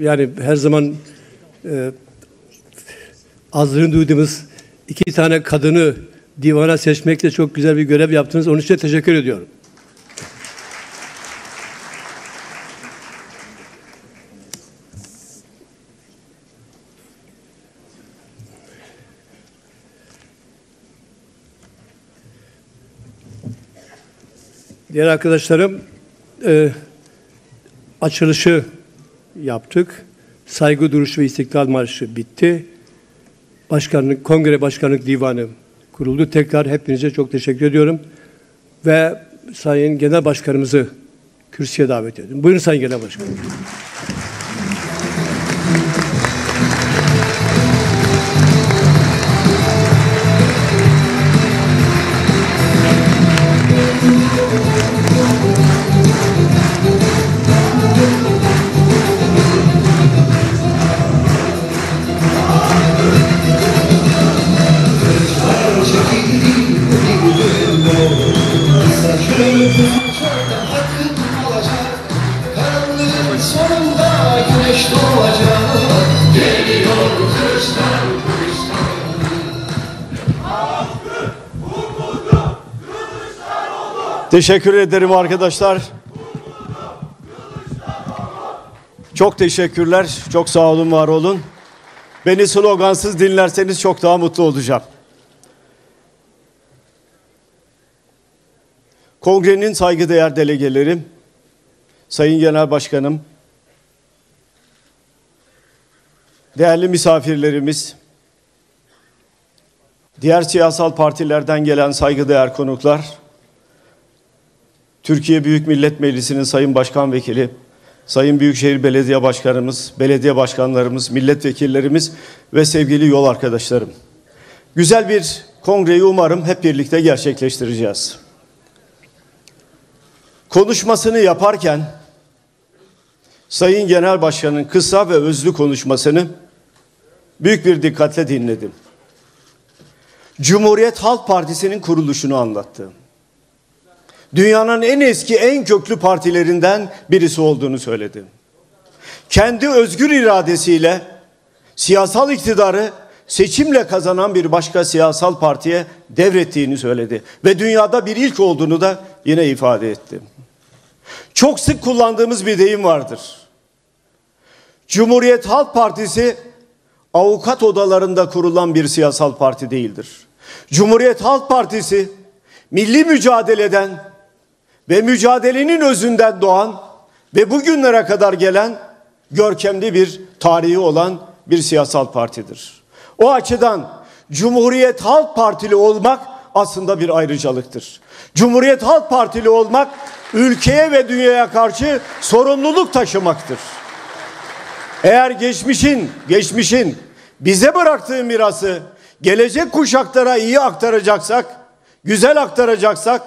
Yani her zaman e, azlığını duyduğumuz iki tane kadını divana seçmekle çok güzel bir görev yaptınız. Onun için teşekkür ediyorum. Diğer arkadaşlarım e, açılışı yaptık. Saygı duruşu ve İstiklal Marşı bitti. Başkanlık, Kongre Başkanlık Divanı kuruldu. Tekrar hepinize çok teşekkür ediyorum. Ve Sayın Genel Başkanımızı kürsüye davet ediyorum. Buyurun Sayın Genel Başkanım. Teşekkür ederim arkadaşlar. Çok teşekkürler. Çok sağ olun, var olun. Beni slogansız dinlerseniz çok daha mutlu olacağım. Kongrenin saygıdeğer delegelerim, Sayın Genel Başkanım, değerli misafirlerimiz, diğer siyasal partilerden gelen saygıdeğer konuklar, Türkiye Büyük Millet Meclisi'nin Sayın Başkan Vekili, Sayın Büyükşehir Belediye Başkanımız, belediye başkanlarımız, milletvekillerimiz ve sevgili yol arkadaşlarım. Güzel bir kongreyi umarım hep birlikte gerçekleştireceğiz. Konuşmasını yaparken Sayın Genel Başkan'ın kısa ve özlü konuşmasını büyük bir dikkatle dinledim. Cumhuriyet Halk Partisi'nin kuruluşunu anlattı dünyanın en eski, en köklü partilerinden birisi olduğunu söyledi. Kendi özgür iradesiyle siyasal iktidarı seçimle kazanan bir başka siyasal partiye devrettiğini söyledi ve dünyada bir ilk olduğunu da yine ifade etti. Çok sık kullandığımız bir deyim vardır. Cumhuriyet Halk Partisi avukat odalarında kurulan bir siyasal parti değildir. Cumhuriyet Halk Partisi milli mücadeleden ve mücadelenin özünden doğan ve bugünlere kadar gelen görkemli bir tarihi olan bir siyasal partidir. O açıdan Cumhuriyet Halk Partili olmak aslında bir ayrıcalıktır. Cumhuriyet Halk Partili olmak ülkeye ve dünyaya karşı sorumluluk taşımaktır. Eğer geçmişin, geçmişin bize bıraktığı mirası gelecek kuşaklara iyi aktaracaksak, güzel aktaracaksak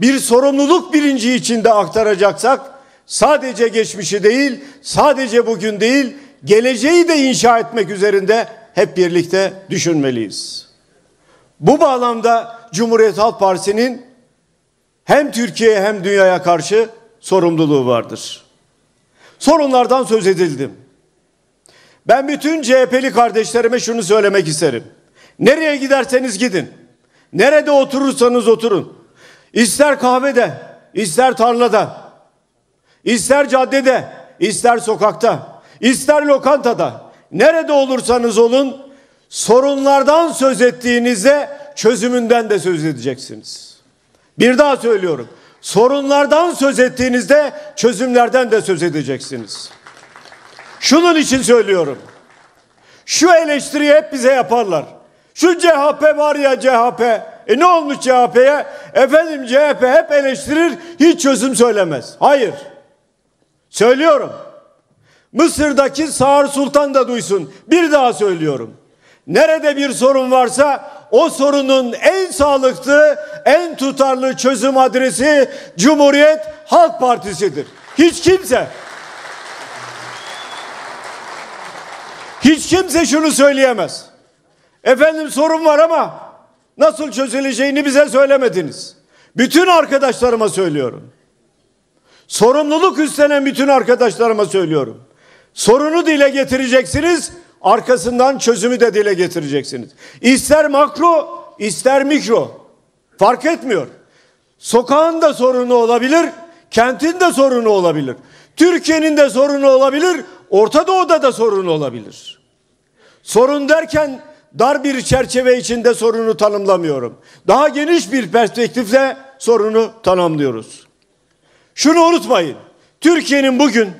bir sorumluluk bilinci içinde aktaracaksak sadece geçmişi değil, sadece bugün değil, geleceği de inşa etmek üzerinde hep birlikte düşünmeliyiz. Bu bağlamda Cumhuriyet Halk Partisi'nin hem Türkiye'ye hem dünyaya karşı sorumluluğu vardır. Sorunlardan söz edildim. Ben bütün CHP'li kardeşlerime şunu söylemek isterim. Nereye giderseniz gidin. Nerede oturursanız oturun. İster kahvede, ister tarlada, ister caddede, ister sokakta, ister lokantada, nerede olursanız olun sorunlardan söz ettiğinizde çözümünden de söz edeceksiniz. Bir daha söylüyorum. Sorunlardan söz ettiğinizde çözümlerden de söz edeceksiniz. Şunun için söylüyorum. Şu eleştiriyi hep bize yaparlar. Şu CHP var ya CHP. E ne olmuş CHP'ye? Efendim CHP hep eleştirir, hiç çözüm söylemez. Hayır. Söylüyorum. Mısır'daki Sağır Sultan da duysun. Bir daha söylüyorum. Nerede bir sorun varsa o sorunun en sağlıklı, en tutarlı çözüm adresi Cumhuriyet Halk Partisi'dir. Hiç kimse hiç kimse şunu söyleyemez. Efendim sorun var ama nasıl çözüleceğini bize söylemediniz. Bütün arkadaşlarıma söylüyorum. Sorumluluk üstlenen bütün arkadaşlarıma söylüyorum. Sorunu dile getireceksiniz, arkasından çözümü de dile getireceksiniz. İster makro, ister mikro. Fark etmiyor. Sokağın da sorunu olabilir, kentin de sorunu olabilir. Türkiye'nin de sorunu olabilir, Orta Doğu'da da sorunu olabilir. Sorun derken dar bir çerçeve içinde sorunu tanımlamıyorum. Daha geniş bir perspektifle sorunu tanımlıyoruz. Şunu unutmayın. Türkiye'nin bugün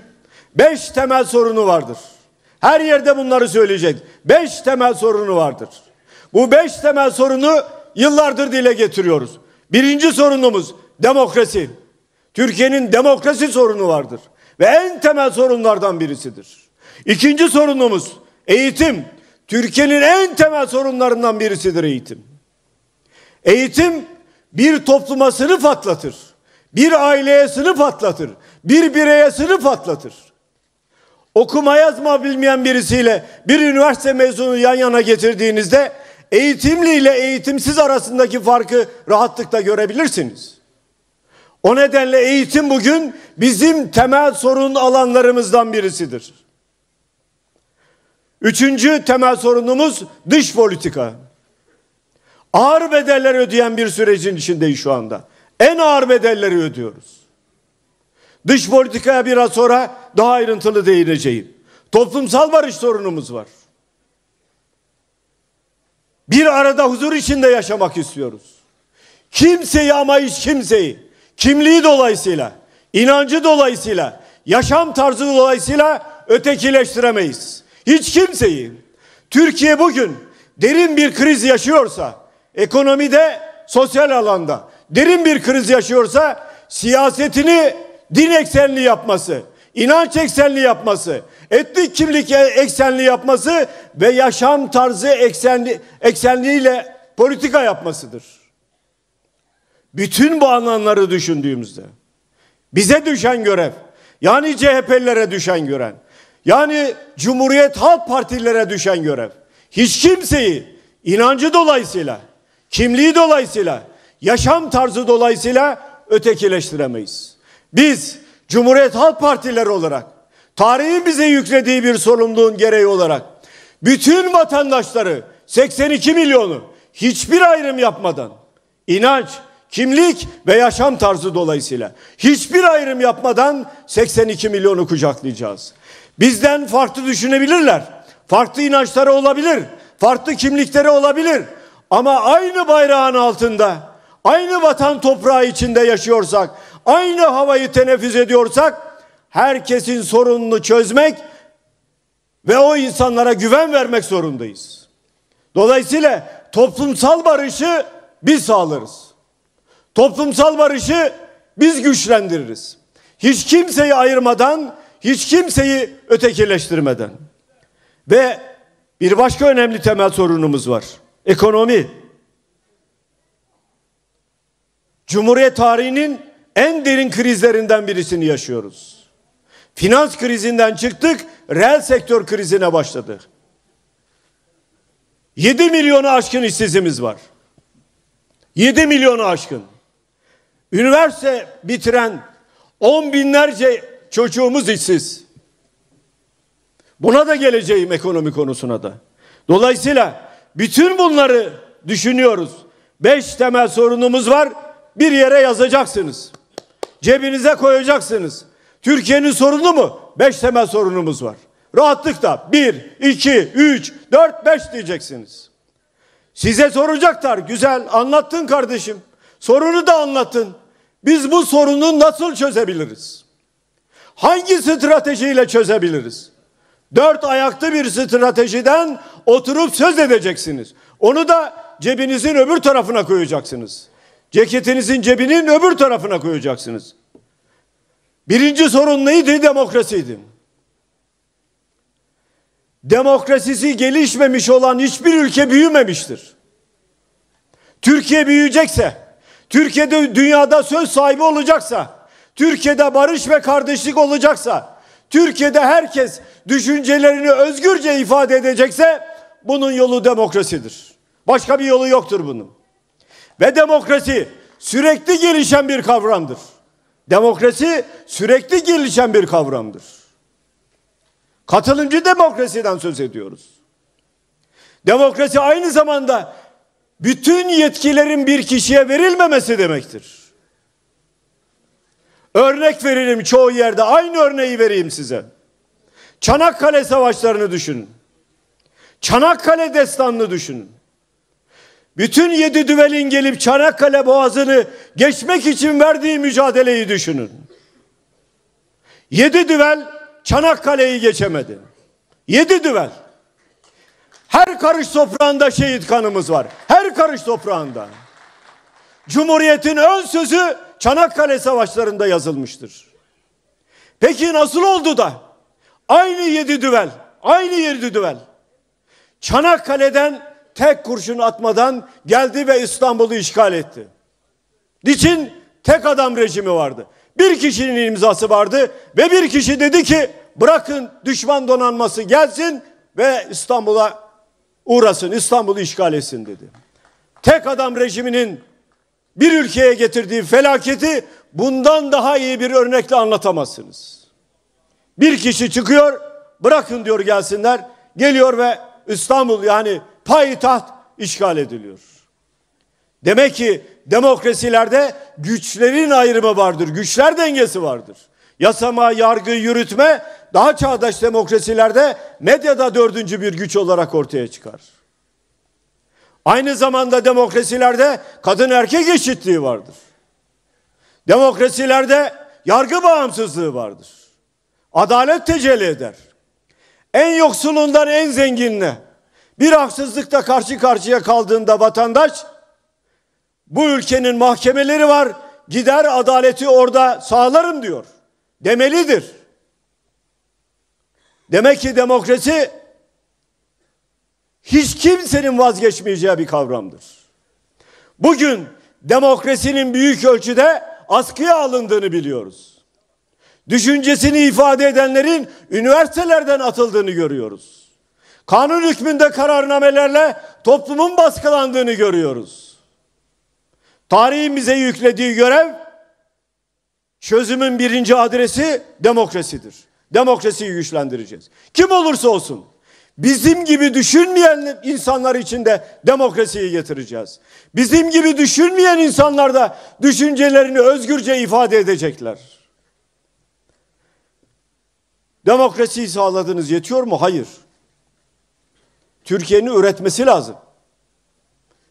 beş temel sorunu vardır. Her yerde bunları söyleyecek. Beş temel sorunu vardır. Bu beş temel sorunu yıllardır dile getiriyoruz. Birinci sorunumuz demokrasi. Türkiye'nin demokrasi sorunu vardır. Ve en temel sorunlardan birisidir. İkinci sorunumuz eğitim. Türkiye'nin en temel sorunlarından birisidir eğitim. Eğitim bir topluma sınıf atlatır. Bir aileye sınıf atlatır. Bir bireye sınıf atlatır. Okuma yazma bilmeyen birisiyle bir üniversite mezunu yan yana getirdiğinizde eğitimli ile eğitimsiz arasındaki farkı rahatlıkla görebilirsiniz. O nedenle eğitim bugün bizim temel sorun alanlarımızdan birisidir. Üçüncü temel sorunumuz dış politika. Ağır bedeller ödeyen bir sürecin içindeyiz şu anda. En ağır bedelleri ödüyoruz. Dış politikaya biraz sonra daha ayrıntılı değineceğim. Toplumsal barış sorunumuz var. Bir arada huzur içinde yaşamak istiyoruz. Kimseyi ama hiç kimseyi, kimliği dolayısıyla, inancı dolayısıyla, yaşam tarzı dolayısıyla ötekileştiremeyiz. Hiç kimseyi Türkiye bugün derin bir kriz yaşıyorsa ekonomide, sosyal alanda derin bir kriz yaşıyorsa siyasetini din eksenli yapması, inanç eksenli yapması, etnik kimlik eksenli yapması ve yaşam tarzı eksenli, eksenliğiyle politika yapmasıdır. Bütün bu alanları düşündüğümüzde bize düşen görev yani CHP'lilere düşen görev. Yani Cumhuriyet Halk Partililere düşen görev. Hiç kimseyi inancı dolayısıyla, kimliği dolayısıyla, yaşam tarzı dolayısıyla ötekileştiremeyiz. Biz Cumhuriyet Halk Partileri olarak tarihin bize yüklediği bir sorumluluğun gereği olarak bütün vatandaşları 82 milyonu hiçbir ayrım yapmadan inanç, kimlik ve yaşam tarzı dolayısıyla hiçbir ayrım yapmadan 82 milyonu kucaklayacağız. Bizden farklı düşünebilirler. Farklı inançları olabilir. Farklı kimlikleri olabilir. Ama aynı bayrağın altında, aynı vatan toprağı içinde yaşıyorsak, aynı havayı teneffüs ediyorsak herkesin sorununu çözmek ve o insanlara güven vermek zorundayız. Dolayısıyla toplumsal barışı biz sağlarız. Toplumsal barışı biz güçlendiririz. Hiç kimseyi ayırmadan hiç kimseyi ötekileştirmeden. Ve bir başka önemli temel sorunumuz var. Ekonomi. Cumhuriyet tarihinin en derin krizlerinden birisini yaşıyoruz. Finans krizinden çıktık, reel sektör krizine başladık. 7 milyonu aşkın işsizimiz var. 7 milyonu aşkın. Üniversite bitiren on binlerce çocuğumuz işsiz. Buna da geleceğim ekonomi konusuna da. Dolayısıyla bütün bunları düşünüyoruz. Beş temel sorunumuz var. Bir yere yazacaksınız. Cebinize koyacaksınız. Türkiye'nin sorunu mu? Beş temel sorunumuz var. Rahatlıkla bir, iki, üç, dört, beş diyeceksiniz. Size soracaklar. Güzel anlattın kardeşim. Sorunu da anlattın. Biz bu sorunu nasıl çözebiliriz? hangi stratejiyle çözebiliriz? Dört ayaklı bir stratejiden oturup söz edeceksiniz. Onu da cebinizin öbür tarafına koyacaksınız. Ceketinizin cebinin öbür tarafına koyacaksınız. Birinci sorun neydi? Demokrasiydi. Demokrasisi gelişmemiş olan hiçbir ülke büyümemiştir. Türkiye büyüyecekse, Türkiye'de dünyada söz sahibi olacaksa Türkiye'de barış ve kardeşlik olacaksa, Türkiye'de herkes düşüncelerini özgürce ifade edecekse bunun yolu demokrasidir. Başka bir yolu yoktur bunun. Ve demokrasi sürekli gelişen bir kavramdır. Demokrasi sürekli gelişen bir kavramdır. Katılımcı demokrasiden söz ediyoruz. Demokrasi aynı zamanda bütün yetkilerin bir kişiye verilmemesi demektir. Örnek veririm çoğu yerde. Aynı örneği vereyim size. Çanakkale savaşlarını düşünün. Çanakkale destanını düşünün. Bütün yedi düvelin gelip Çanakkale boğazını geçmek için verdiği mücadeleyi düşünün. Yedi düvel Çanakkale'yi geçemedi. Yedi düvel. Her karış toprağında şehit kanımız var. Her karış toprağında. Cumhuriyetin ön sözü Çanakkale Savaşları'nda yazılmıştır. Peki nasıl oldu da aynı yedi düvel, aynı yedi düvel Çanakkale'den tek kurşun atmadan geldi ve İstanbul'u işgal etti. Niçin? Tek adam rejimi vardı. Bir kişinin imzası vardı ve bir kişi dedi ki bırakın düşman donanması gelsin ve İstanbul'a uğrasın, İstanbul'u işgal etsin dedi. Tek adam rejiminin bir ülkeye getirdiği felaketi bundan daha iyi bir örnekle anlatamazsınız. Bir kişi çıkıyor, bırakın diyor gelsinler, geliyor ve İstanbul yani payitaht işgal ediliyor. Demek ki demokrasilerde güçlerin ayrımı vardır, güçler dengesi vardır. Yasama, yargı, yürütme daha çağdaş demokrasilerde medyada dördüncü bir güç olarak ortaya çıkar. Aynı zamanda demokrasilerde kadın erkek eşitliği vardır. Demokrasilerde yargı bağımsızlığı vardır. Adalet tecelli eder. En yoksulundan en zenginle bir haksızlıkta karşı karşıya kaldığında vatandaş bu ülkenin mahkemeleri var gider adaleti orada sağlarım diyor. Demelidir. Demek ki demokrasi hiç kimsenin vazgeçmeyeceği bir kavramdır. Bugün demokrasinin büyük ölçüde askıya alındığını biliyoruz. Düşüncesini ifade edenlerin üniversitelerden atıldığını görüyoruz. Kanun hükmünde kararnamelerle toplumun baskılandığını görüyoruz. Tarihin bize yüklediği görev çözümün birinci adresi demokrasidir. Demokrasiyi güçlendireceğiz. Kim olursa olsun Bizim gibi düşünmeyen insanlar için de demokrasiyi getireceğiz. Bizim gibi düşünmeyen insanlar da düşüncelerini özgürce ifade edecekler. Demokrasiyi sağladınız yetiyor mu? Hayır. Türkiye'nin üretmesi lazım.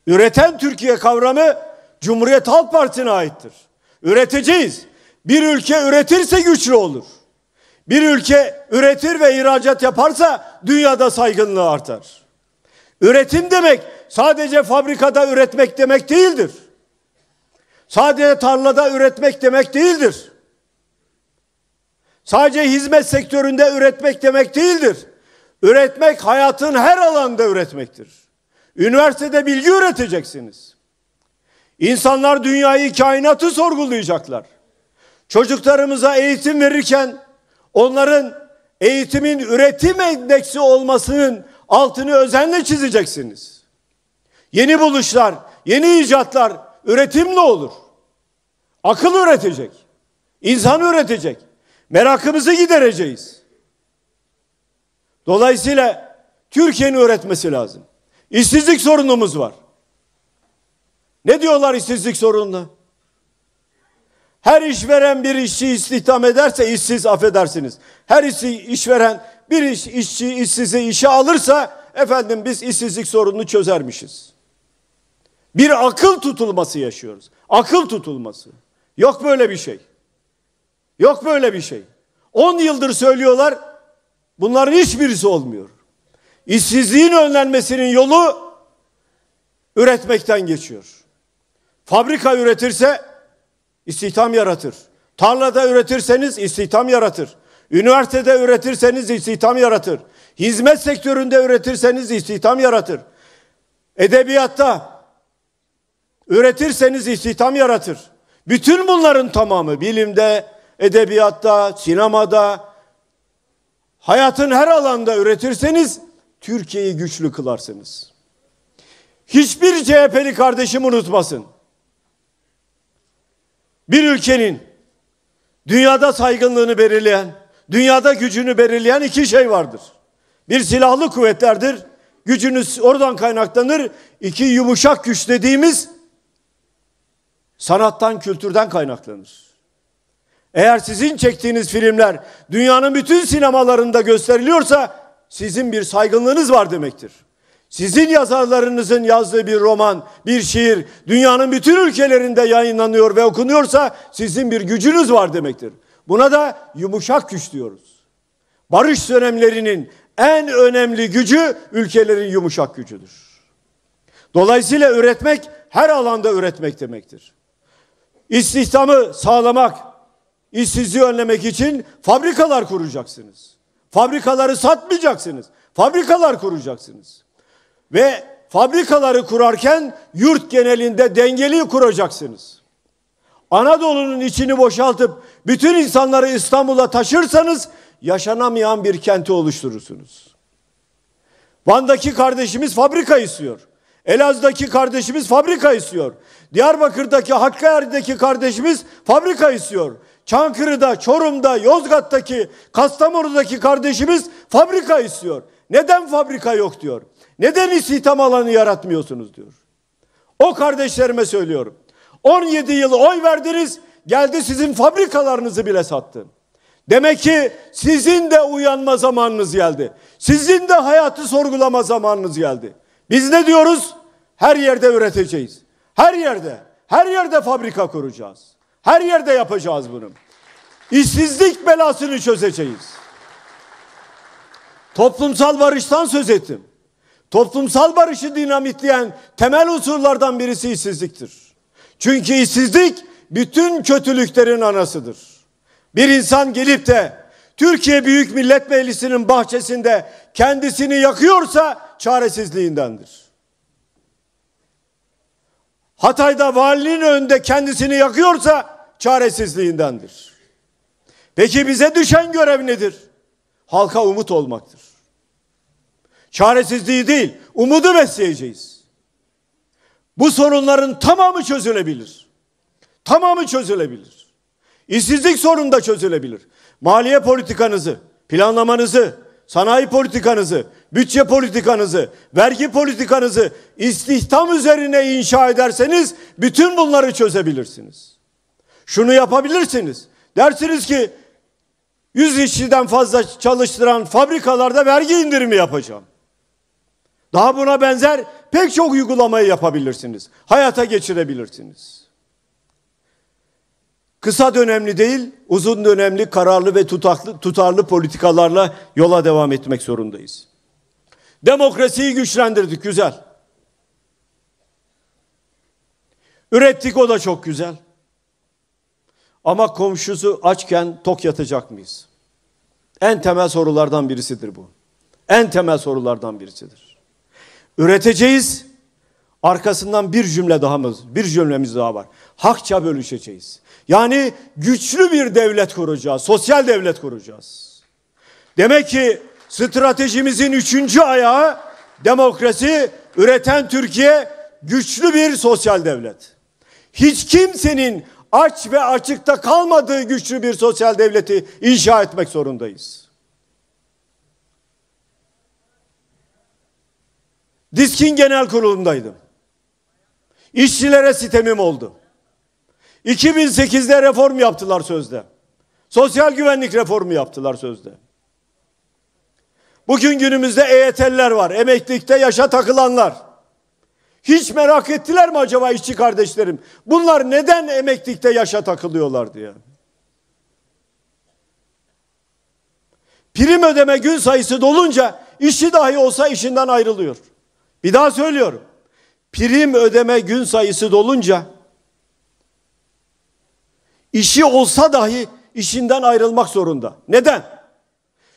Üreten Türkiye kavramı Cumhuriyet Halk Partisi'ne aittir. Üreteceğiz. Bir ülke üretirse güçlü olur. Bir ülke üretir ve ihracat yaparsa dünyada saygınlığı artar. Üretim demek sadece fabrikada üretmek demek değildir. Sadece tarlada üretmek demek değildir. Sadece hizmet sektöründe üretmek demek değildir. Üretmek hayatın her alanında üretmektir. Üniversitede bilgi üreteceksiniz. İnsanlar dünyayı, kainatı sorgulayacaklar. Çocuklarımıza eğitim verirken onların eğitimin üretim endeksi olmasının altını özenle çizeceksiniz. Yeni buluşlar, yeni icatlar üretim ne olur. Akıl üretecek, insan üretecek. Merakımızı gidereceğiz. Dolayısıyla Türkiye'nin üretmesi lazım. İşsizlik sorunumuz var. Ne diyorlar işsizlik sorununa? Her işveren bir işçi istihdam ederse işsiz affedersiniz. Her işi işveren bir iş, işçi işsizi işe alırsa efendim biz işsizlik sorununu çözermişiz. Bir akıl tutulması yaşıyoruz. Akıl tutulması. Yok böyle bir şey. Yok böyle bir şey. 10 yıldır söylüyorlar. Bunların hiçbirisi olmuyor. İşsizliğin önlenmesinin yolu üretmekten geçiyor. Fabrika üretirse istihdam yaratır. Tarlada üretirseniz istihdam yaratır. Üniversitede üretirseniz istihdam yaratır. Hizmet sektöründe üretirseniz istihdam yaratır. Edebiyatta üretirseniz istihdam yaratır. Bütün bunların tamamı bilimde, edebiyatta, sinemada, hayatın her alanda üretirseniz Türkiye'yi güçlü kılarsınız. Hiçbir CHP'li kardeşim unutmasın bir ülkenin dünyada saygınlığını belirleyen, dünyada gücünü belirleyen iki şey vardır. Bir silahlı kuvvetlerdir, gücünüz oradan kaynaklanır. İki yumuşak güç dediğimiz sanattan, kültürden kaynaklanır. Eğer sizin çektiğiniz filmler dünyanın bütün sinemalarında gösteriliyorsa sizin bir saygınlığınız var demektir. Sizin yazarlarınızın yazdığı bir roman, bir şiir dünyanın bütün ülkelerinde yayınlanıyor ve okunuyorsa sizin bir gücünüz var demektir. Buna da yumuşak güç diyoruz. Barış dönemlerinin en önemli gücü ülkelerin yumuşak gücüdür. Dolayısıyla üretmek her alanda üretmek demektir. İstihdamı sağlamak, işsizliği önlemek için fabrikalar kuracaksınız. Fabrikaları satmayacaksınız. Fabrikalar kuracaksınız ve fabrikaları kurarken yurt genelinde dengeli kuracaksınız. Anadolu'nun içini boşaltıp bütün insanları İstanbul'a taşırsanız yaşanamayan bir kenti oluşturursunuz. Van'daki kardeşimiz fabrika istiyor. Elazığ'daki kardeşimiz fabrika istiyor. Diyarbakır'daki Hakkari'deki kardeşimiz fabrika istiyor. Çankırı'da, Çorum'da, Yozgat'taki, Kastamonu'daki kardeşimiz fabrika istiyor. Neden fabrika yok diyor. Neden istihdam alanı yaratmıyorsunuz diyor. O kardeşlerime söylüyorum. 17 yıl oy verdiniz, geldi sizin fabrikalarınızı bile sattı. Demek ki sizin de uyanma zamanınız geldi. Sizin de hayatı sorgulama zamanınız geldi. Biz ne diyoruz? Her yerde üreteceğiz. Her yerde, her yerde fabrika kuracağız. Her yerde yapacağız bunu. İşsizlik belasını çözeceğiz. Toplumsal barıştan söz ettim. Toplumsal barışı dinamitleyen temel unsurlardan birisi işsizliktir. Çünkü işsizlik bütün kötülüklerin anasıdır. Bir insan gelip de Türkiye Büyük Millet Meclisi'nin bahçesinde kendisini yakıyorsa çaresizliğindendir. Hatay'da valinin önünde kendisini yakıyorsa çaresizliğindendir. Peki bize düşen görev nedir? Halka umut olmaktır. Çaresizliği değil, umudu besleyeceğiz. Bu sorunların tamamı çözülebilir. Tamamı çözülebilir. İşsizlik sorunu da çözülebilir. Maliye politikanızı, planlamanızı, sanayi politikanızı, bütçe politikanızı, vergi politikanızı istihdam üzerine inşa ederseniz bütün bunları çözebilirsiniz. Şunu yapabilirsiniz. Dersiniz ki 100 işçiden fazla çalıştıran fabrikalarda vergi indirimi yapacağım. Daha buna benzer pek çok uygulamayı yapabilirsiniz. Hayata geçirebilirsiniz. Kısa dönemli değil, uzun dönemli, kararlı ve tutaklı, tutarlı politikalarla yola devam etmek zorundayız. Demokrasiyi güçlendirdik, güzel. Ürettik o da çok güzel. Ama komşusu açken tok yatacak mıyız? En temel sorulardan birisidir bu. En temel sorulardan birisidir üreteceğiz. Arkasından bir cümle daha bir cümlemiz daha var. Hakça bölüşeceğiz. Yani güçlü bir devlet kuracağız. Sosyal devlet kuracağız. Demek ki stratejimizin üçüncü ayağı demokrasi, üreten Türkiye, güçlü bir sosyal devlet. Hiç kimsenin aç ve açıkta kalmadığı güçlü bir sosyal devleti inşa etmek zorundayız. Diskin Genel Kurulu'ndaydım. İşçilere sitemim oldu. 2008'de reform yaptılar sözde. Sosyal güvenlik reformu yaptılar sözde. Bugün günümüzde EYT'liler var. Emeklilikte yaşa takılanlar. Hiç merak ettiler mi acaba işçi kardeşlerim? Bunlar neden emeklilikte yaşa takılıyorlar diye. Prim ödeme gün sayısı dolunca işçi dahi olsa işinden ayrılıyor. Bir daha söylüyorum. Prim ödeme gün sayısı dolunca işi olsa dahi işinden ayrılmak zorunda. Neden?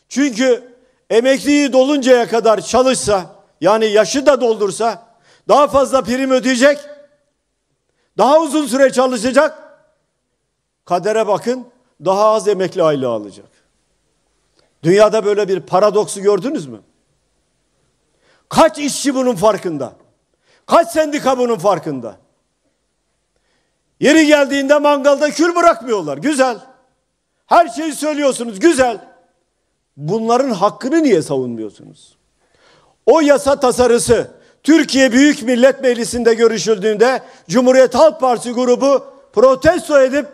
Çünkü emekliliği doluncaya kadar çalışsa yani yaşı da doldursa daha fazla prim ödeyecek. Daha uzun süre çalışacak. Kadere bakın daha az emekli aylığı alacak. Dünyada böyle bir paradoksu gördünüz mü? Kaç işçi bunun farkında? Kaç sendika bunun farkında? Yeri geldiğinde mangalda kül bırakmıyorlar. Güzel. Her şeyi söylüyorsunuz. Güzel. Bunların hakkını niye savunmuyorsunuz? O yasa tasarısı Türkiye Büyük Millet Meclisi'nde görüşüldüğünde Cumhuriyet Halk Partisi grubu protesto edip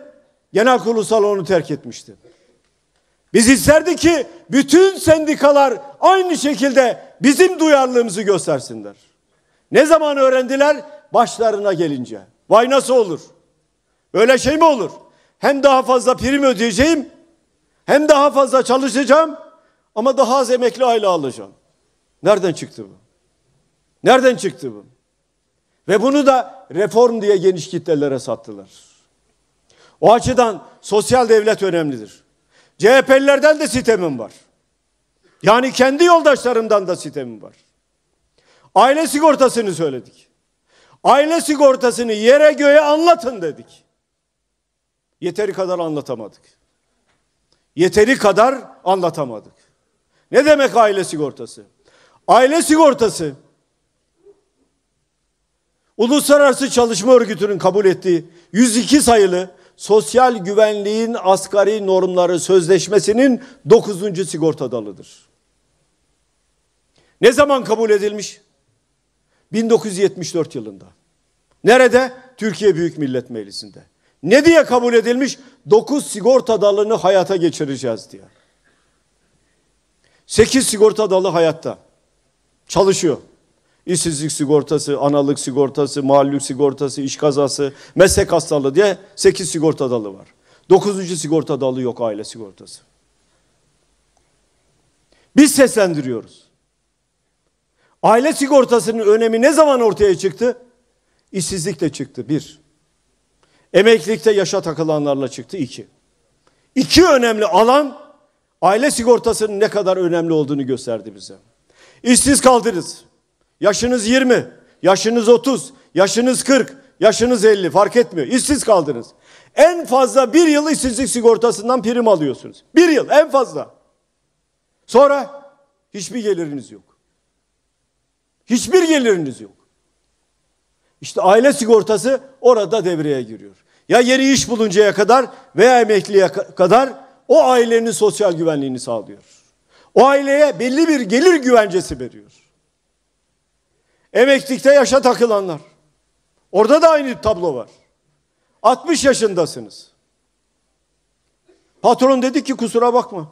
genel kurulu salonu terk etmişti. Biz isterdik ki bütün sendikalar aynı şekilde bizim duyarlılığımızı göstersinler. Ne zaman öğrendiler? Başlarına gelince. Vay nasıl olur? Böyle şey mi olur? Hem daha fazla prim ödeyeceğim, hem daha fazla çalışacağım ama daha az emekli aile alacağım. Nereden çıktı bu? Nereden çıktı bu? Ve bunu da reform diye geniş kitlelere sattılar. O açıdan sosyal devlet önemlidir. CHP'lilerden de sitemim var. Yani kendi yoldaşlarımdan da sitemim var. Aile sigortasını söyledik. Aile sigortasını yere göğe anlatın dedik. Yeteri kadar anlatamadık. Yeteri kadar anlatamadık. Ne demek aile sigortası? Aile sigortası Uluslararası Çalışma Örgütü'nün kabul ettiği 102 sayılı sosyal güvenliğin asgari normları sözleşmesinin 9. sigorta dalıdır. Ne zaman kabul edilmiş? 1974 yılında. Nerede? Türkiye Büyük Millet Meclisi'nde. Ne diye kabul edilmiş? 9 sigorta dalını hayata geçireceğiz diye. 8 sigorta dalı hayatta. Çalışıyor. İşsizlik sigortası, analık sigortası, mahallük sigortası, iş kazası, meslek hastalığı diye 8 sigorta dalı var. 9. sigorta dalı yok aile sigortası. Biz seslendiriyoruz. Aile sigortasının önemi ne zaman ortaya çıktı? İşsizlikle çıktı bir. Emeklilikte yaşa takılanlarla çıktı iki. İki önemli alan aile sigortasının ne kadar önemli olduğunu gösterdi bize. İşsiz kaldınız. Yaşınız 20, yaşınız 30, yaşınız 40, yaşınız 50 fark etmiyor. İşsiz kaldınız. En fazla bir yıl işsizlik sigortasından prim alıyorsunuz. Bir yıl en fazla. Sonra hiçbir geliriniz yok. Hiçbir geliriniz yok. İşte aile sigortası orada devreye giriyor. Ya yeni iş buluncaya kadar veya emekliye kadar o ailenin sosyal güvenliğini sağlıyor. O aileye belli bir gelir güvencesi veriyor. Emeklilikte yaşa takılanlar. Orada da aynı tablo var. 60 yaşındasınız. Patron dedi ki kusura bakma.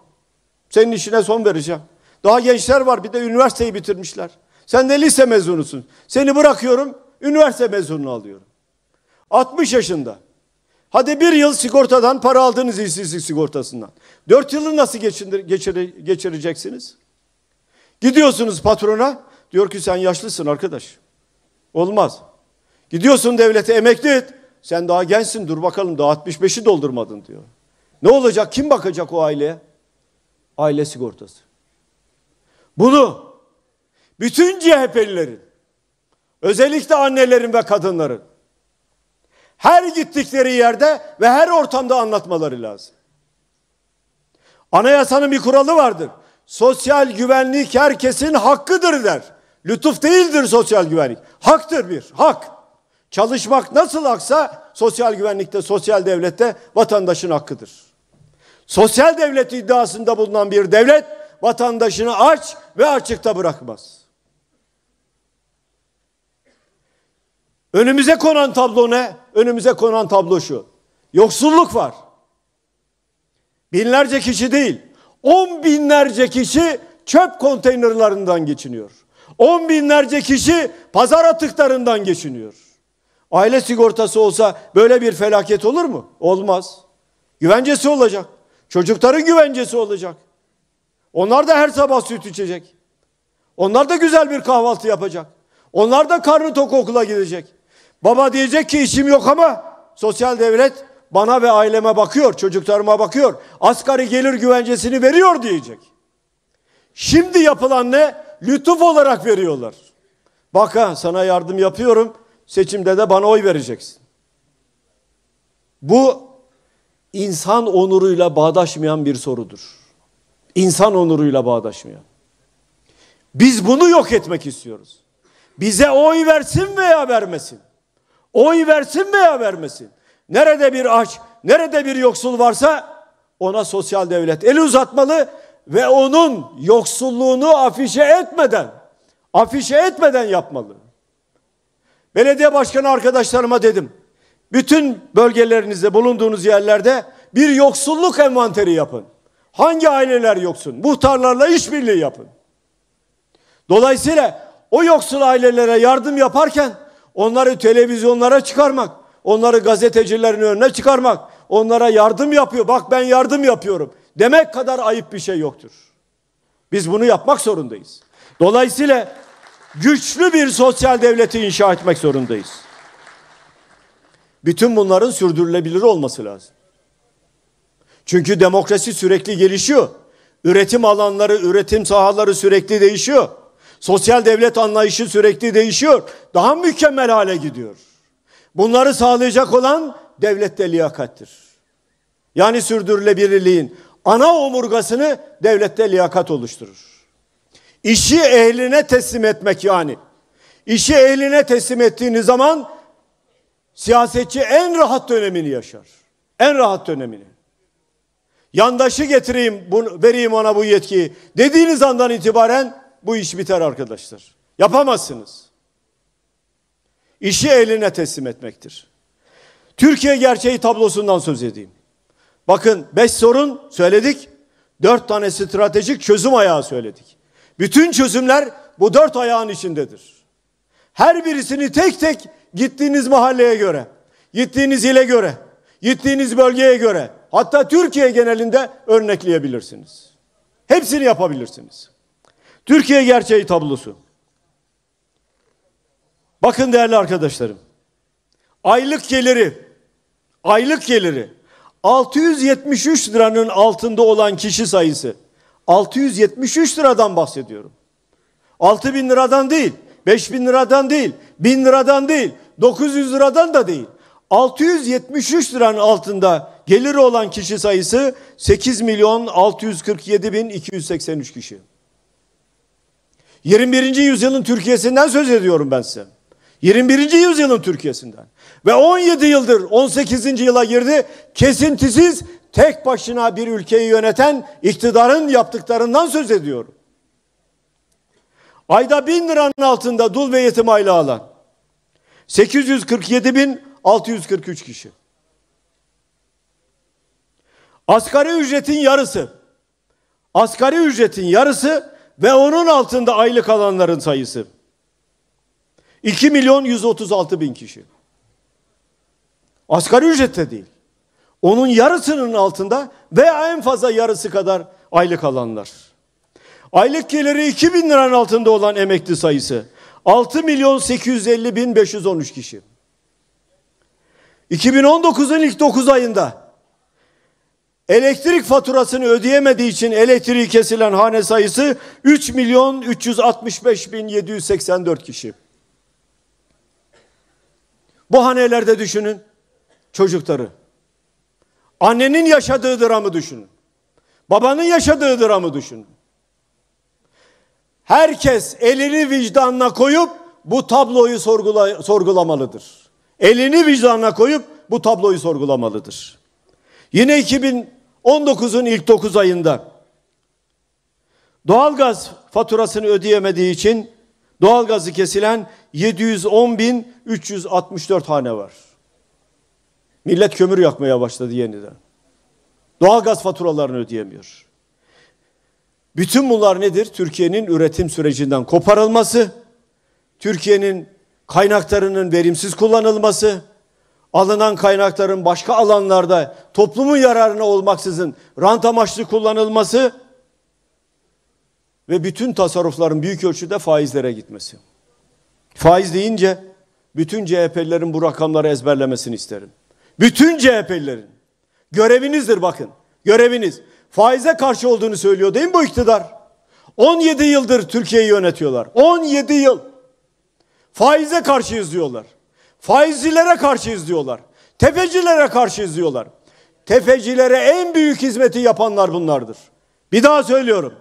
Senin işine son vereceğim. Daha gençler var bir de üniversiteyi bitirmişler. Sen de lise mezunusun. Seni bırakıyorum, üniversite mezununu alıyorum. 60 yaşında. Hadi bir yıl sigortadan para aldınız işsizlik sigortasından. Dört yılı nasıl geçindir, geçir, geçireceksiniz? Gidiyorsunuz patrona. Diyor ki sen yaşlısın arkadaş. Olmaz. Gidiyorsun devlete emekli et. Sen daha gençsin dur bakalım daha 65'i doldurmadın diyor. Ne olacak? Kim bakacak o aileye? Aile sigortası. Bunu bütün CHP'lilerin, özellikle annelerin ve kadınların her gittikleri yerde ve her ortamda anlatmaları lazım. Anayasanın bir kuralı vardır. Sosyal güvenlik herkesin hakkıdır der. Lütuf değildir sosyal güvenlik. Haktır bir, hak. Çalışmak nasıl haksa sosyal güvenlikte, sosyal devlette vatandaşın hakkıdır. Sosyal devlet iddiasında bulunan bir devlet vatandaşını aç ve açıkta bırakmaz. Önümüze konan tablo ne? Önümüze konan tablo şu. Yoksulluk var. Binlerce kişi değil, on binlerce kişi çöp konteynerlarından geçiniyor. On binlerce kişi pazar atıklarından geçiniyor. Aile sigortası olsa böyle bir felaket olur mu? Olmaz. Güvencesi olacak. Çocukların güvencesi olacak. Onlar da her sabah süt içecek. Onlar da güzel bir kahvaltı yapacak. Onlar da karnı tok okula gidecek. Baba diyecek ki işim yok ama sosyal devlet bana ve aileme bakıyor, çocuklarıma bakıyor. Asgari gelir güvencesini veriyor diyecek. Şimdi yapılan ne? Lütuf olarak veriyorlar. Baka sana yardım yapıyorum. Seçimde de bana oy vereceksin. Bu insan onuruyla bağdaşmayan bir sorudur. İnsan onuruyla bağdaşmayan. Biz bunu yok etmek istiyoruz. Bize oy versin veya vermesin. Oy versin veya vermesin. Nerede bir aç, nerede bir yoksul varsa ona sosyal devlet el uzatmalı ve onun yoksulluğunu afişe etmeden, afişe etmeden yapmalı. Belediye başkanı arkadaşlarıma dedim. Bütün bölgelerinizde bulunduğunuz yerlerde bir yoksulluk envanteri yapın. Hangi aileler yoksun? Muhtarlarla işbirliği yapın. Dolayısıyla o yoksul ailelere yardım yaparken Onları televizyonlara çıkarmak, onları gazetecilerin önüne çıkarmak, onlara yardım yapıyor. Bak ben yardım yapıyorum. Demek kadar ayıp bir şey yoktur. Biz bunu yapmak zorundayız. Dolayısıyla güçlü bir sosyal devleti inşa etmek zorundayız. Bütün bunların sürdürülebilir olması lazım. Çünkü demokrasi sürekli gelişiyor. Üretim alanları, üretim sahaları sürekli değişiyor. Sosyal devlet anlayışı sürekli değişiyor. Daha mükemmel hale gidiyor. Bunları sağlayacak olan devlette de liyakattir. Yani sürdürülebilirliğin ana omurgasını devlette liyakat oluşturur. İşi ehline teslim etmek yani. İşi ehline teslim ettiğiniz zaman siyasetçi en rahat dönemini yaşar. En rahat dönemini. Yandaşı getireyim, bunu, vereyim ona bu yetkiyi dediğiniz andan itibaren bu iş biter arkadaşlar. Yapamazsınız. İşi eline teslim etmektir. Türkiye gerçeği tablosundan söz edeyim. Bakın beş sorun söyledik. Dört tane stratejik çözüm ayağı söyledik. Bütün çözümler bu dört ayağın içindedir. Her birisini tek tek gittiğiniz mahalleye göre, gittiğiniz ile göre, gittiğiniz bölgeye göre hatta Türkiye genelinde örnekleyebilirsiniz. Hepsini yapabilirsiniz. Türkiye gerçeği tablosu. Bakın değerli arkadaşlarım. Aylık geliri, aylık geliri 673 liranın altında olan kişi sayısı. 673 liradan bahsediyorum. 6 bin liradan değil, 5 bin liradan değil, 1000 liradan değil, 900 liradan da değil. 673 liranın altında geliri olan kişi sayısı 8 milyon 647 bin 283 kişi. 21. yüzyılın Türkiye'sinden söz ediyorum ben size. 21. yüzyılın Türkiye'sinden. Ve 17 yıldır 18. yıla girdi. Kesintisiz tek başına bir ülkeyi yöneten iktidarın yaptıklarından söz ediyorum. Ayda bin liranın altında dul ve yetim aile alan 847.643 kişi. Asgari ücretin yarısı. Asgari ücretin yarısı ve onun altında aylık alanların sayısı 2 milyon 136 bin kişi. Asgari ücrette değil. Onun yarısının altında veya en fazla yarısı kadar aylık alanlar. Aylık geliri 2 bin liranın altında olan emekli sayısı 6 milyon 850 bin 513 kişi. 2019'un ilk 9 ayında Elektrik faturasını ödeyemediği için elektriği kesilen hane sayısı 3 milyon 365 bin 784 kişi. Bu hanelerde düşünün çocukları. Annenin yaşadığı dramı düşünün. Babanın yaşadığı dramı düşünün. Herkes elini vicdanına koyup bu tabloyu sorgula, sorgulamalıdır. Elini vicdanına koyup bu tabloyu sorgulamalıdır. Yine 2000 19'un ilk 9 ayında doğalgaz faturasını ödeyemediği için doğalgazı kesilen 710.364 hane var. Millet kömür yakmaya başladı yeniden. Doğalgaz faturalarını ödeyemiyor. Bütün bunlar nedir? Türkiye'nin üretim sürecinden koparılması, Türkiye'nin kaynaklarının verimsiz kullanılması, alınan kaynakların başka alanlarda toplumun yararına olmaksızın rant amaçlı kullanılması ve bütün tasarrufların büyük ölçüde faizlere gitmesi. Faiz deyince bütün CHP'lilerin bu rakamları ezberlemesini isterim. Bütün CHP'lilerin görevinizdir bakın. Göreviniz faize karşı olduğunu söylüyor değil mi bu iktidar? 17 yıldır Türkiye'yi yönetiyorlar. 17 yıl. Faize karşıyız diyorlar. Faizcilere karşıyız diyorlar. Tefecilere karşıyız diyorlar. Tefecilere en büyük hizmeti yapanlar bunlardır. Bir daha söylüyorum.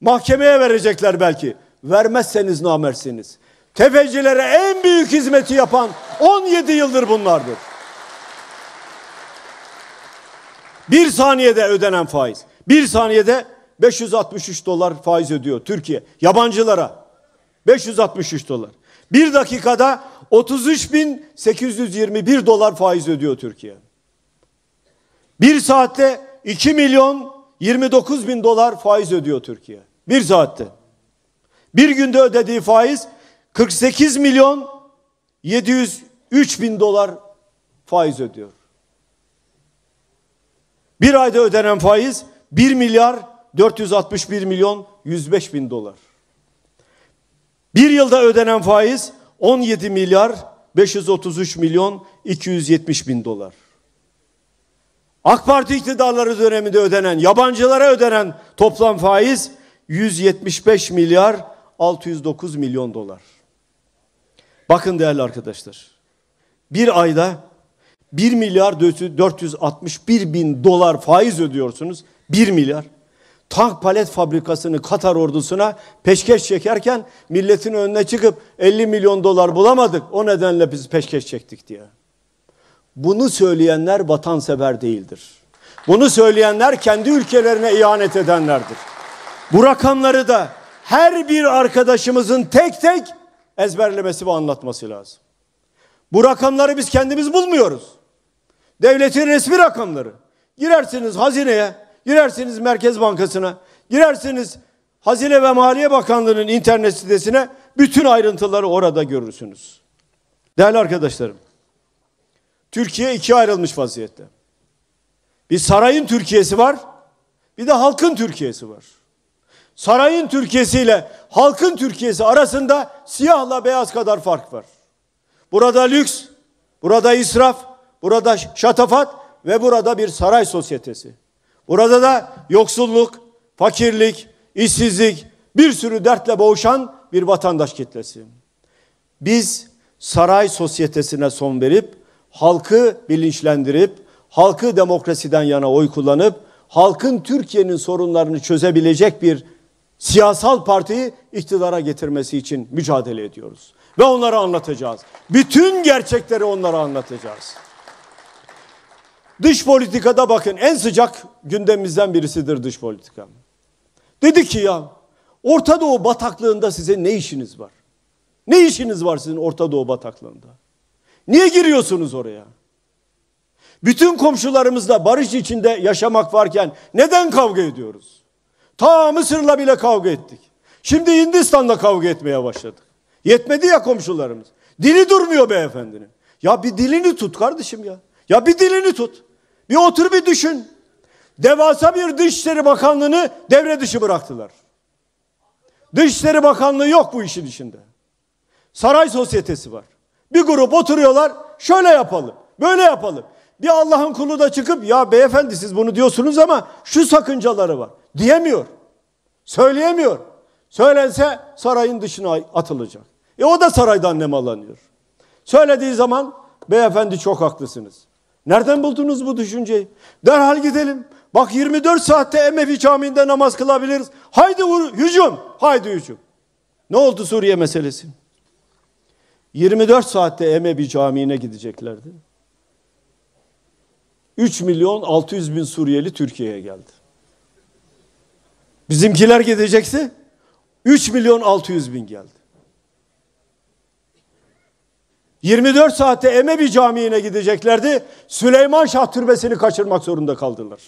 Mahkemeye verecekler belki. Vermezseniz namersiniz. Tefecilere en büyük hizmeti yapan 17 yıldır bunlardır. Bir saniyede ödenen faiz. Bir saniyede 563 dolar faiz ödüyor Türkiye. Yabancılara. 563 dolar. Bir dakikada 33.821 dolar faiz ödüyor Türkiye. Bir saatte 2 milyon 29 bin dolar faiz ödüyor Türkiye. Bir saatte. Bir günde ödediği faiz 48 milyon 703 bin dolar faiz ödüyor. Bir ayda ödenen faiz 1 milyar 461 milyon 105 bin dolar. Bir yılda ödenen faiz 17 milyar 533 milyon 270 bin dolar. AK Parti iktidarları döneminde ödenen, yabancılara ödenen toplam faiz 175 milyar 609 milyon dolar. Bakın değerli arkadaşlar. Bir ayda 1 milyar 461 bin dolar faiz ödüyorsunuz. 1 milyar tank palet fabrikasını Katar ordusuna peşkeş çekerken milletin önüne çıkıp 50 milyon dolar bulamadık. O nedenle biz peşkeş çektik diye. Bunu söyleyenler vatansever değildir. Bunu söyleyenler kendi ülkelerine ihanet edenlerdir. Bu rakamları da her bir arkadaşımızın tek tek ezberlemesi ve anlatması lazım. Bu rakamları biz kendimiz bulmuyoruz. Devletin resmi rakamları. Girersiniz hazineye, Girersiniz Merkez Bankası'na, girersiniz Hazine ve Maliye Bakanlığı'nın internet sitesine bütün ayrıntıları orada görürsünüz. Değerli arkadaşlarım, Türkiye ikiye ayrılmış vaziyette. Bir sarayın Türkiye'si var, bir de halkın Türkiye'si var. Sarayın Türkiye'si ile halkın Türkiye'si arasında siyahla beyaz kadar fark var. Burada lüks, burada israf, burada şatafat ve burada bir saray sosyetesi. Burada da yoksulluk, fakirlik, işsizlik, bir sürü dertle boğuşan bir vatandaş kitlesi. Biz saray sosyetesine son verip, halkı bilinçlendirip, halkı demokrasiden yana oy kullanıp, halkın Türkiye'nin sorunlarını çözebilecek bir siyasal partiyi iktidara getirmesi için mücadele ediyoruz. Ve onları anlatacağız. Bütün gerçekleri onlara anlatacağız. Dış politikada bakın en sıcak gündemimizden birisidir dış politika. Dedi ki ya Orta Doğu bataklığında size ne işiniz var? Ne işiniz var sizin Orta Doğu bataklığında? Niye giriyorsunuz oraya? Bütün komşularımızla barış içinde yaşamak varken neden kavga ediyoruz? Ta Mısır'la bile kavga ettik. Şimdi Hindistan'da kavga etmeye başladık. Yetmedi ya komşularımız. Dili durmuyor beyefendinin. Ya bir dilini tut kardeşim ya. Ya bir dilini tut. Bir otur bir düşün. Devasa bir Dışişleri Bakanlığı'nı devre dışı bıraktılar. Dışişleri Bakanlığı yok bu işin içinde. Saray sosyetesi var. Bir grup oturuyorlar şöyle yapalım, böyle yapalım. Bir Allah'ın kulu da çıkıp ya beyefendi siz bunu diyorsunuz ama şu sakıncaları var diyemiyor. Söyleyemiyor. Söylense sarayın dışına atılacak. E o da saraydan nemalanıyor. Söylediği zaman beyefendi çok haklısınız. Nereden buldunuz bu düşünceyi? Derhal gidelim. Bak 24 saatte Emevi Camii'nde namaz kılabiliriz. Haydi vur, hücum. Haydi hücum. Ne oldu Suriye meselesi? 24 saatte Emevi Camii'ne gideceklerdi. 3 milyon 600 bin Suriyeli Türkiye'ye geldi. Bizimkiler gidecekse 3 milyon 600 bin geldi. 24 saatte Emevi Camii'ne gideceklerdi. Süleyman Şah Türbesi'ni kaçırmak zorunda kaldılar.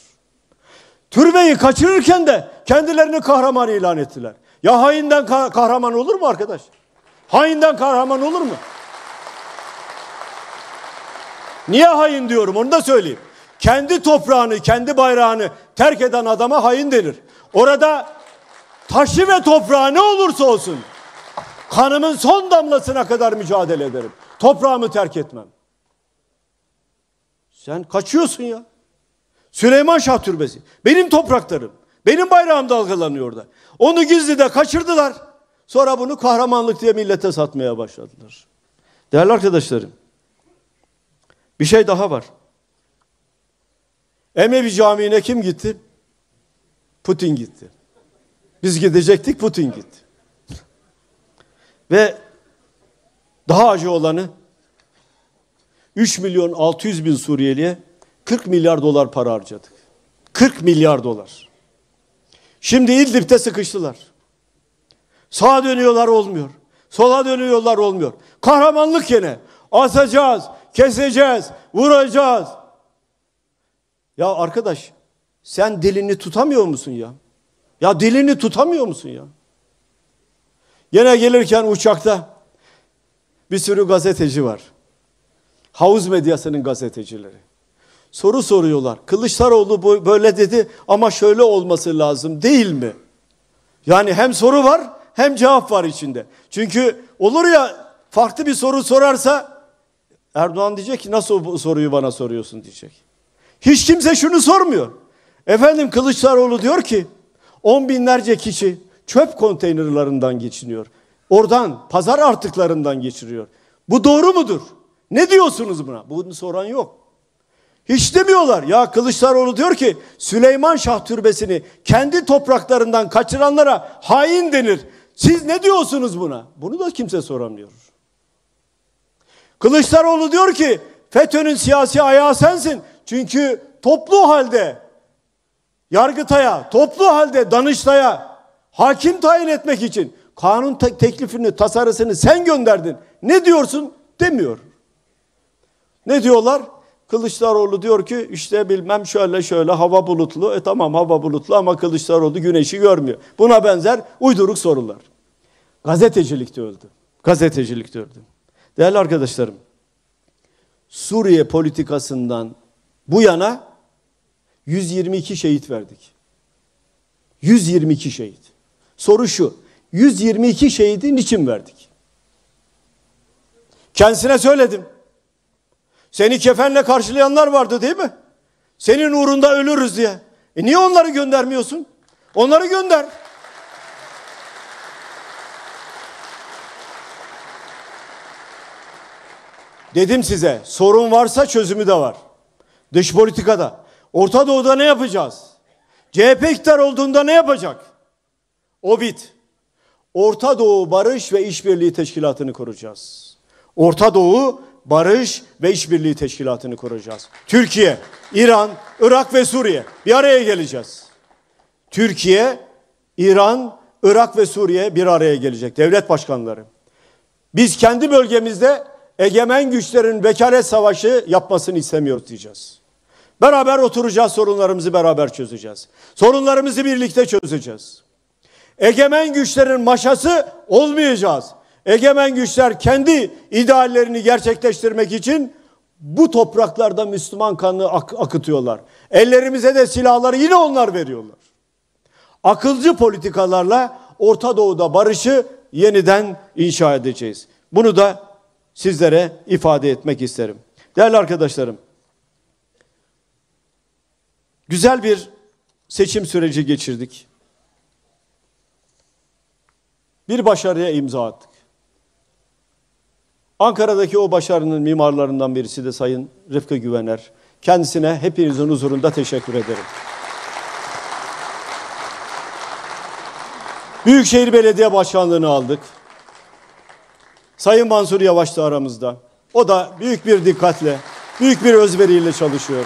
Türbeyi kaçırırken de kendilerini kahraman ilan ettiler. Ya hainden kahraman olur mu arkadaş? Hainden kahraman olur mu? Niye hain diyorum onu da söyleyeyim. Kendi toprağını, kendi bayrağını terk eden adama hain denir. Orada taşı ve toprağı ne olursa olsun kanımın son damlasına kadar mücadele ederim. Toprağımı terk etmem. Sen kaçıyorsun ya. Süleyman Şah Türbesi. Benim topraklarım. Benim bayrağım dalgalanıyor orada. Onu gizli de kaçırdılar. Sonra bunu kahramanlık diye millete satmaya başladılar. Değerli arkadaşlarım. Bir şey daha var. Emevi Camii'ne kim gitti? Putin gitti. Biz gidecektik Putin gitti. Ve daha acı olanı 3 milyon 600 bin Suriyeli'ye 40 milyar dolar para harcadık. 40 milyar dolar. Şimdi İdlib'de sıkıştılar. Sağa dönüyorlar olmuyor. Sola dönüyorlar olmuyor. Kahramanlık yine. Asacağız, keseceğiz, vuracağız. Ya arkadaş sen dilini tutamıyor musun ya? Ya dilini tutamıyor musun ya? Yine gelirken uçakta bir sürü gazeteci var. Havuz medyasının gazetecileri. Soru soruyorlar. Kılıçdaroğlu böyle dedi ama şöyle olması lazım değil mi? Yani hem soru var hem cevap var içinde. Çünkü olur ya farklı bir soru sorarsa Erdoğan diyecek ki nasıl bu soruyu bana soruyorsun diyecek. Hiç kimse şunu sormuyor. Efendim Kılıçdaroğlu diyor ki on binlerce kişi çöp konteynerlarından geçiniyor. Oradan pazar artıklarından geçiriyor. Bu doğru mudur? Ne diyorsunuz buna? Bunu soran yok. Hiç demiyorlar. Ya Kılıçdaroğlu diyor ki Süleyman Şah Türbesi'ni kendi topraklarından kaçıranlara hain denir. Siz ne diyorsunuz buna? Bunu da kimse soramıyor. Kılıçdaroğlu diyor ki FETÖ'nün siyasi ayağı sensin. Çünkü toplu halde Yargıtay'a, toplu halde Danıştay'a hakim tayin etmek için Kanun te teklifini, tasarısını sen gönderdin. Ne diyorsun? Demiyor. Ne diyorlar? Kılıçdaroğlu diyor ki işte bilmem şöyle şöyle hava bulutlu. E tamam hava bulutlu ama Kılıçdaroğlu güneşi görmüyor. Buna benzer uyduruk sorular. Gazetecilik de öldü. Gazetecilik de öldü. Değerli arkadaşlarım, Suriye politikasından bu yana 122 şehit verdik. 122 şehit. Soru şu, 122 şehidi niçin verdik? Kendisine söyledim. Seni kefenle karşılayanlar vardı değil mi? Senin uğrunda ölürüz diye. E niye onları göndermiyorsun? Onları gönder. Dedim size sorun varsa çözümü de var. Dış politikada. Orta Doğu'da ne yapacağız? CHP iktidar olduğunda ne yapacak? O bit. Orta Doğu Barış ve İşbirliği Teşkilatı'nı kuracağız. Orta Doğu Barış ve İşbirliği Teşkilatı'nı kuracağız. Türkiye, İran, Irak ve Suriye bir araya geleceğiz. Türkiye, İran, Irak ve Suriye bir araya gelecek devlet başkanları. Biz kendi bölgemizde egemen güçlerin vekalet savaşı yapmasını istemiyoruz diyeceğiz. Beraber oturacağız sorunlarımızı beraber çözeceğiz. Sorunlarımızı birlikte çözeceğiz. Egemen güçlerin maşası olmayacağız. Egemen güçler kendi ideallerini gerçekleştirmek için bu topraklarda Müslüman kanını ak- akıtıyorlar. Ellerimize de silahları yine onlar veriyorlar. Akılcı politikalarla Orta Doğu'da barışı yeniden inşa edeceğiz. Bunu da sizlere ifade etmek isterim. Değerli arkadaşlarım, güzel bir seçim süreci geçirdik bir başarıya imza attık. Ankara'daki o başarının mimarlarından birisi de Sayın Rıfkı Güvener. Kendisine hepinizin huzurunda teşekkür ederim. Büyükşehir Belediye Başkanlığı'nı aldık. Sayın Mansur Yavaş da aramızda. O da büyük bir dikkatle, büyük bir özveriyle çalışıyor.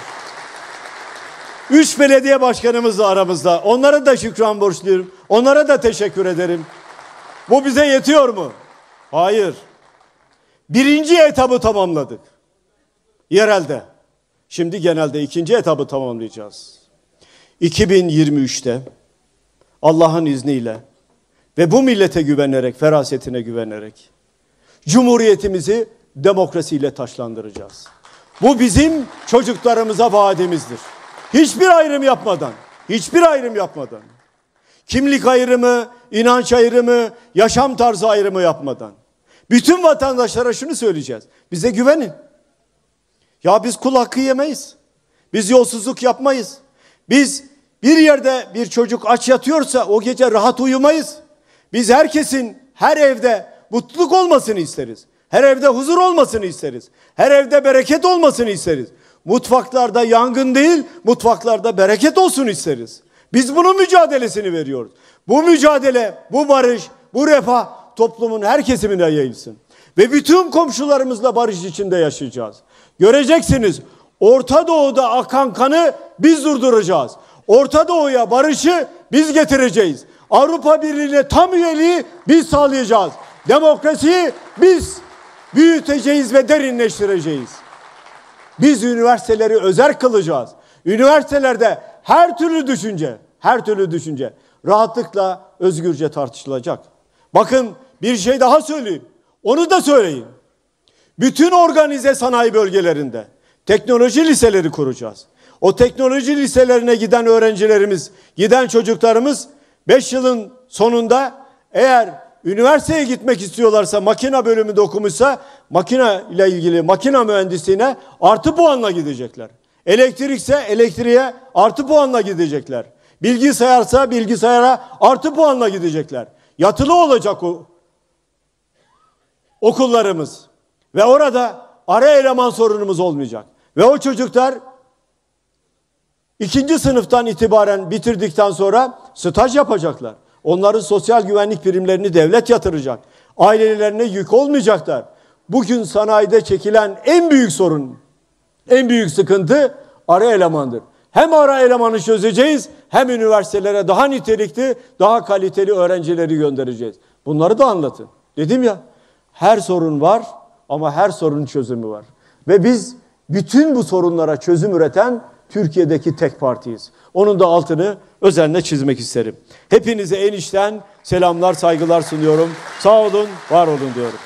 Üç belediye başkanımız da aramızda. Onlara da şükran borçluyum. Onlara da teşekkür ederim. Bu bize yetiyor mu? Hayır. Birinci etabı tamamladık. Yerelde. Şimdi genelde ikinci etabı tamamlayacağız. 2023'te Allah'ın izniyle ve bu millete güvenerek, ferasetine güvenerek cumhuriyetimizi demokrasiyle taşlandıracağız. Bu bizim çocuklarımıza vaadimizdir. Hiçbir ayrım yapmadan, hiçbir ayrım yapmadan. Kimlik ayrımı, inanç ayrımı, yaşam tarzı ayrımı yapmadan. Bütün vatandaşlara şunu söyleyeceğiz. Bize güvenin. Ya biz kul hakkı yemeyiz. Biz yolsuzluk yapmayız. Biz bir yerde bir çocuk aç yatıyorsa o gece rahat uyumayız. Biz herkesin her evde mutluluk olmasını isteriz. Her evde huzur olmasını isteriz. Her evde bereket olmasını isteriz. Mutfaklarda yangın değil, mutfaklarda bereket olsun isteriz. Biz bunun mücadelesini veriyoruz. Bu mücadele, bu barış, bu refah toplumun her kesimine yayılsın. Ve bütün komşularımızla barış içinde yaşayacağız. Göreceksiniz Orta Doğu'da akan kanı biz durduracağız. Orta Doğu'ya barışı biz getireceğiz. Avrupa Birliği'ne tam üyeliği biz sağlayacağız. Demokrasiyi biz büyüteceğiz ve derinleştireceğiz. Biz üniversiteleri özel kılacağız. Üniversitelerde her türlü düşünce, her türlü düşünce rahatlıkla özgürce tartışılacak. Bakın bir şey daha söyleyeyim. Onu da söyleyeyim. Bütün organize sanayi bölgelerinde teknoloji liseleri kuracağız. O teknoloji liselerine giden öğrencilerimiz, giden çocuklarımız 5 yılın sonunda eğer üniversiteye gitmek istiyorlarsa, makina bölümünde okumuşsa makina ile ilgili makina mühendisliğine artı puanla gidecekler. Elektrikse elektriğe artı puanla gidecekler. Bilgisayarsa bilgisayara artı puanla gidecekler. Yatılı olacak o okullarımız. Ve orada ara eleman sorunumuz olmayacak. Ve o çocuklar ikinci sınıftan itibaren bitirdikten sonra staj yapacaklar. Onların sosyal güvenlik primlerini devlet yatıracak. Ailelerine yük olmayacaklar. Bugün sanayide çekilen en büyük sorun en büyük sıkıntı ara elemandır. Hem ara elemanı çözeceğiz hem üniversitelere daha nitelikli, daha kaliteli öğrencileri göndereceğiz. Bunları da anlatın. Dedim ya her sorun var ama her sorunun çözümü var. Ve biz bütün bu sorunlara çözüm üreten Türkiye'deki tek partiyiz. Onun da altını özenle çizmek isterim. Hepinize en içten selamlar, saygılar sunuyorum. Sağ olun, var olun diyorum.